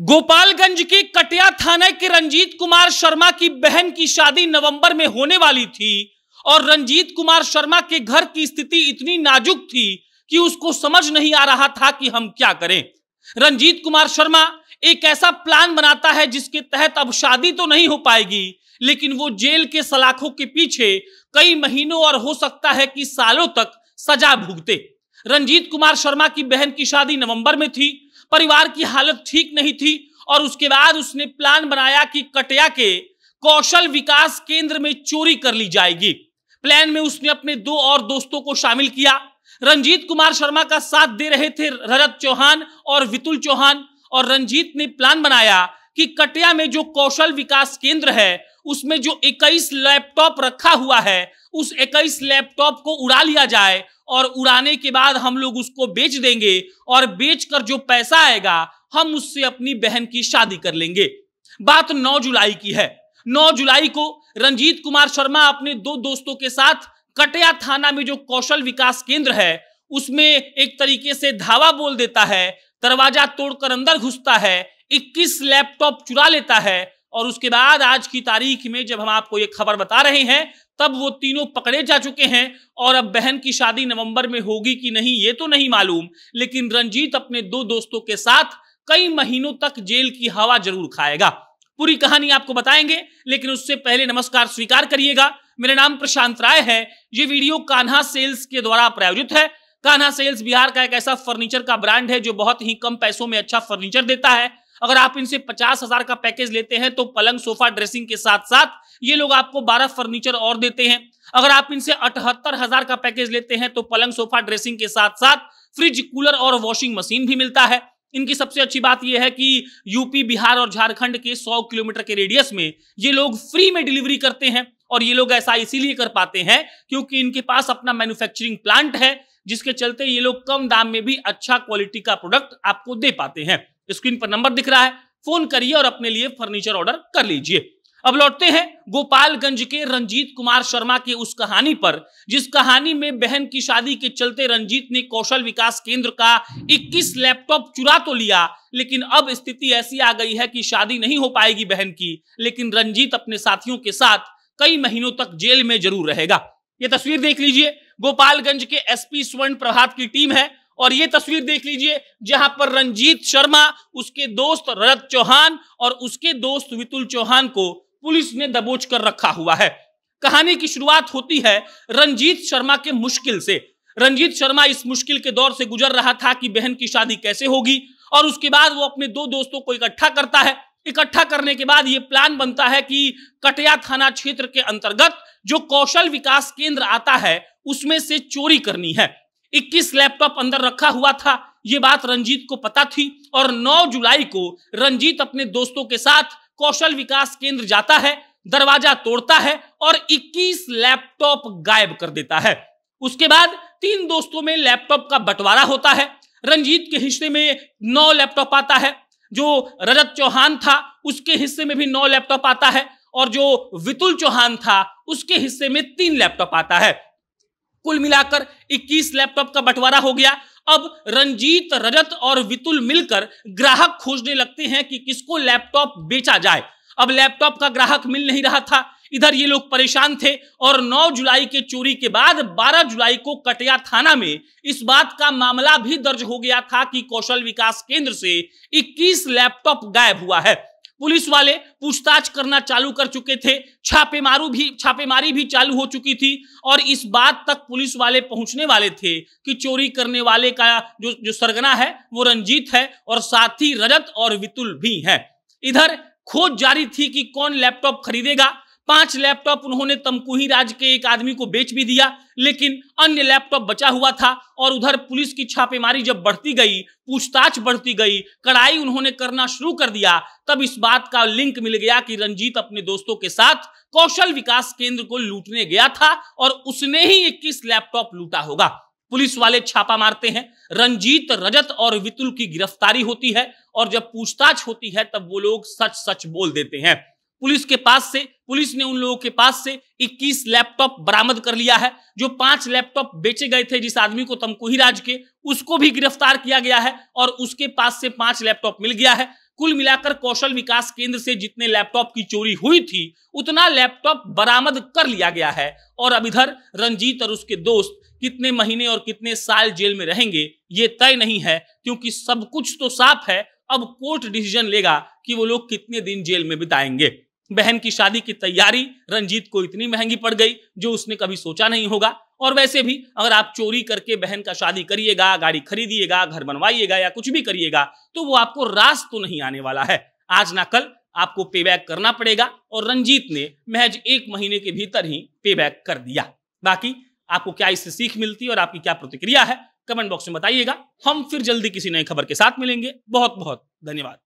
गोपालगंज के कटिया थाने के रंजीत कुमार शर्मा की बहन की शादी नवंबर में होने वाली थी और रंजीत कुमार शर्मा के घर की स्थिति इतनी नाजुक थी कि उसको समझ नहीं आ रहा था कि हम क्या करें रंजीत कुमार शर्मा एक ऐसा प्लान बनाता है जिसके तहत अब शादी तो नहीं हो पाएगी लेकिन वो जेल के सलाखों के पीछे कई महीनों और हो सकता है कि सालों तक सजा भुगते रंजीत कुमार शर्मा की बहन की शादी नवंबर में थी परिवार की हालत ठीक नहीं थी और उसके बाद उसने प्लान बनाया कि कटिया के कौशल विकास केंद्र में चोरी कर ली जाएगी प्लान में उसने अपने दो और दोस्तों को शामिल किया रंजीत कुमार शर्मा का साथ दे रहे थे रजत चौहान और वितुल चौहान और रंजीत ने प्लान बनाया कि कटिया में जो कौशल विकास केंद्र है उसमें जो 21 लैपटॉप रखा हुआ है उस 21 लैपटॉप को उड़ा लिया जाए और उड़ाने के बाद हम लोग उसको बेच देंगे और बेचकर जो पैसा आएगा हम उससे अपनी बहन की शादी कर लेंगे बात 9 जुलाई की है 9 जुलाई को रंजीत कुमार शर्मा अपने दो दोस्तों के साथ कटिया थाना में जो कौशल विकास केंद्र है उसमें एक तरीके से धावा बोल देता है दरवाजा तोड़कर अंदर घुसता है 21 लैपटॉप चुरा लेता है और उसके बाद आज की तारीख में जब हम आपको ये खबर बता रहे हैं तब वो तीनों पकड़े जा चुके हैं और अब बहन की शादी नवंबर में होगी कि नहीं ये तो नहीं मालूम लेकिन रंजीत अपने दो दोस्तों के साथ कई महीनों तक जेल की हवा जरूर खाएगा पूरी कहानी आपको बताएंगे लेकिन उससे पहले नमस्कार स्वीकार करिएगा मेरा नाम प्रशांत राय है ये वीडियो कान्हा सेल्स के द्वारा प्रायोजित है कान्हा सेल्स बिहार का एक ऐसा फर्नीचर का ब्रांड है जो बहुत ही कम पैसों में अच्छा फर्नीचर देता है अगर आप इनसे पचास हजार का पैकेज लेते हैं तो पलंग सोफा ड्रेसिंग के साथ साथ ये लोग आपको बारह फर्नीचर और देते हैं अगर आप इनसे अठहत्तर हजार का पैकेज लेते हैं तो पलंग सोफा ड्रेसिंग के साथ साथ फ्रिज कूलर और वॉशिंग मशीन भी मिलता है इनकी सबसे अच्छी बात यह है कि यूपी बिहार और झारखंड के 100 किलोमीटर के रेडियस में ये लोग फ्री में डिलीवरी करते हैं और ये लोग ऐसा इसीलिए कर पाते हैं क्योंकि इनके पास अपना मैन्युफैक्चरिंग प्लांट है जिसके चलते ये लोग कम दाम में भी अच्छा क्वालिटी का प्रोडक्ट आपको दे पाते हैं स्क्रीन पर नंबर दिख रहा है फोन करिए और अपने लिए फर्नीचर ऑर्डर कर लीजिए अब लौटते हैं गोपालगंज के रंजीत कुमार शर्मा के उस कहानी पर जिस कहानी में बहन की शादी के चलते रंजीत ने कौशल विकास केंद्र का 21 लैपटॉप चुरा तो लिया लेकिन अब स्थिति ऐसी आ गई है कि शादी नहीं हो पाएगी बहन की लेकिन रंजीत अपने साथियों के साथ कई महीनों तक जेल में जरूर रहेगा ये तस्वीर देख लीजिए गोपालगंज के एसपी स्वर्ण प्रभात की टीम है और ये तस्वीर देख लीजिए जहां पर रंजीत शर्मा उसके दोस्त रजत चौहान और उसके दोस्त वितुल चौहान को पुलिस ने दबोच कर रखा हुआ है कहानी की शुरुआत होती है रंजीत शर्मा के मुश्किल से रंजीत शर्मा इस मुश्किल के दौर से गुजर रहा था कि बहन की शादी कैसे होगी और उसके बाद वो अपने दो दोस्तों को इकट्ठा करता है इकट्ठा करने के बाद ये प्लान बनता है कि कटिया थाना क्षेत्र के अंतर्गत जो कौशल विकास केंद्र आता है उसमें से चोरी करनी है 21 लैपटॉप अंदर रखा हुआ था ये बात रंजीत को पता थी और 9 जुलाई को रंजीत अपने दोस्तों के साथ कौशल विकास केंद्र जाता है दरवाजा तोड़ता है और 21 लैपटॉप गायब कर देता है उसके बाद तीन दोस्तों में लैपटॉप का बंटवारा होता है रंजीत के हिस्से में नौ लैपटॉप आता है जो रजत चौहान था उसके हिस्से में भी नौ लैपटॉप आता है और जो वितुल चौहान था उसके हिस्से में तीन लैपटॉप आता है कुल मिलाकर 21 लैपटॉप का बंटवारा हो गया अब रंजीत रजत और वितुल मिलकर ग्राहक खोजने लगते हैं कि किसको लैपटॉप बेचा जाए अब लैपटॉप का ग्राहक मिल नहीं रहा था इधर ये लोग परेशान थे और 9 जुलाई के चोरी के बाद 12 जुलाई को कटिया थाना में इस बात का मामला भी दर्ज हो गया था कि कौशल विकास केंद्र से 21 लैपटॉप गायब हुआ है पुलिस वाले पूछताछ करना चालू कर चुके थे छापेमारू भी छापेमारी भी चालू हो चुकी थी और इस बात तक पुलिस वाले पहुंचने वाले थे कि चोरी करने वाले का जो जो सरगना है वो रंजीत है और साथ ही रजत और वितुल भी है इधर खोज जारी थी कि कौन लैपटॉप खरीदेगा पांच लैपटॉप उन्होंने तमकुही राज के एक आदमी को बेच भी दिया लेकिन अन्य लैपटॉप बचा हुआ था और उधर पुलिस की छापेमारी जब बढ़ती गई पूछताछ बढ़ती गई कड़ाई उन्होंने करना शुरू कर दिया तब इस बात का लिंक मिल गया कि रंजीत अपने दोस्तों के साथ कौशल विकास केंद्र को लूटने गया था और उसने ही इक्कीस लैपटॉप लूटा होगा पुलिस वाले छापा मारते हैं रंजीत रजत और वितुल की गिरफ्तारी होती है और जब पूछताछ होती है तब वो लोग सच सच बोल देते हैं पुलिस के पास से पुलिस ने उन लोगों के पास से 21 लैपटॉप बरामद कर लिया है जो पांच लैपटॉप बेचे गए थे जिस आदमी को तमकुही राज के उसको भी गिरफ्तार किया गया है और उसके पास से पांच लैपटॉप मिल गया है कुल मिलाकर कौशल विकास केंद्र से जितने लैपटॉप की चोरी हुई थी उतना लैपटॉप बरामद कर लिया गया है और अब इधर रंजीत और उसके दोस्त कितने महीने और कितने साल जेल में रहेंगे ये तय नहीं है क्योंकि सब कुछ तो साफ है अब कोर्ट डिसीजन लेगा कि वो लोग कितने दिन जेल में बिताएंगे बहन की शादी की तैयारी रंजीत को इतनी महंगी पड़ गई जो उसने कभी सोचा नहीं होगा और वैसे भी अगर आप चोरी करके बहन का शादी करिएगा गाड़ी खरीदिएगा घर बनवाइएगा या कुछ भी करिएगा तो वो आपको रास तो नहीं आने वाला है आज ना कल आपको पे बैक करना पड़ेगा और रंजीत ने महज एक महीने के भीतर ही पे बैक कर दिया बाकी आपको क्या इससे सीख मिलती है और आपकी क्या प्रतिक्रिया है कमेंट बॉक्स में बताइएगा हम फिर जल्दी किसी नई खबर के साथ मिलेंगे बहुत बहुत धन्यवाद